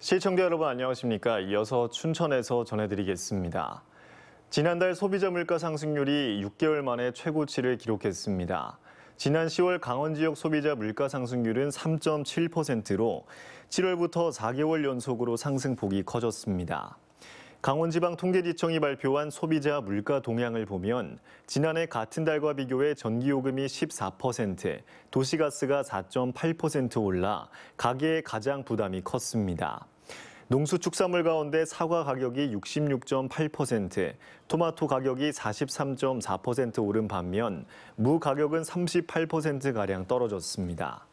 시청자 여러분 안녕하십니까? 이어서 춘천에서 전해드리겠습니다. 지난달 소비자 물가 상승률이 6개월 만에 최고치를 기록했습니다. 지난 10월 강원 지역 소비자 물가 상승률은 3.7%로 7월부터 4개월 연속으로 상승폭이 커졌습니다. 강원지방통계지청이 발표한 소비자 물가 동향을 보면 지난해 같은 달과 비교해 전기요금이 14%, 도시가스가 4.8% 올라 가계에 가장 부담이 컸습니다. 농수축산물 가운데 사과 가격이 66.8%, 토마토 가격이 43.4% 오른 반면 무 가격은 38%가량 떨어졌습니다.